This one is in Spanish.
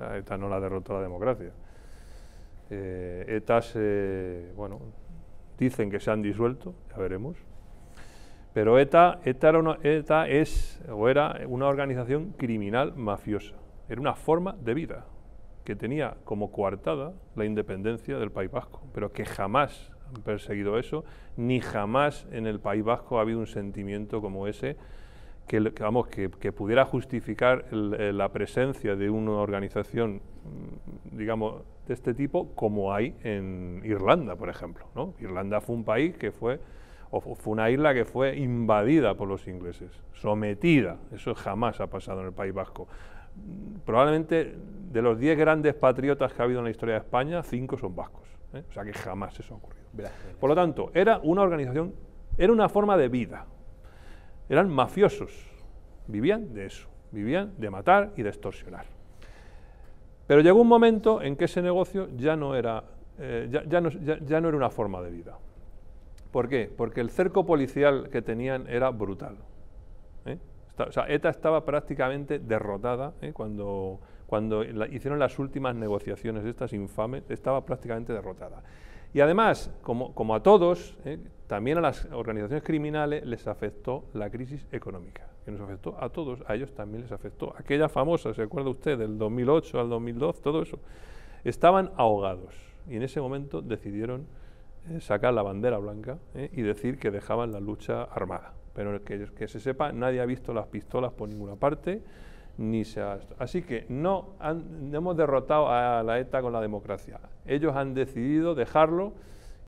ETA no la derrotó la democracia. Eh, ETA bueno, dicen que se han disuelto, ya veremos. Pero ETA, ETA, ETA es, o era una organización criminal mafiosa. Era una forma de vida que tenía como coartada la independencia del País Vasco, pero que jamás han perseguido eso, ni jamás en el País Vasco ha habido un sentimiento como ese que, digamos, que, pudiera justificar eh, la presencia de una organización, mm, digamos, de este tipo, como hay en Irlanda, por ejemplo. Irlanda fue un país que fue, o fue una isla que fue invadida por los ingleses, sometida. Eso jamás ha pasado en el País Vasco. Mm, probablemente de los 10 grandes patriotas que ha habido en la historia de España, cinco son vascos. ¿eh? O sea que jamás eso ha ocurrido. Por lo tanto, era una organización, era una forma de vida, eran mafiosos, vivían de eso, vivían de matar y de extorsionar. Pero llegó un momento en que ese negocio ya no era, eh, ya, no, era una forma de vida. ¿Por qué? Porque el cerco policial que tenían era brutal. ETA ¿eh? e estaba prácticamente derrotada ¿eh? cuando, cuando hicieron las últimas negociaciones estas infames, estaba prácticamente derrotada. Y además, como, como a todos, eh, también a las organizaciones criminales les afectó la crisis económica, que nos afectó a todos, a ellos también les afectó. Aquella famosa, ¿se acuerda usted? Del 2008 al 2002, todo eso. Estaban ahogados y en ese momento decidieron eh, sacar la bandera blanca eh, y decir que dejaban la lucha armada. Pero que se sepa, nadie ha visto las pistolas por ninguna parte, ni se ha... Así que no hemos derrotado a la ETA con la democracia. Ellos han decidido dejarlo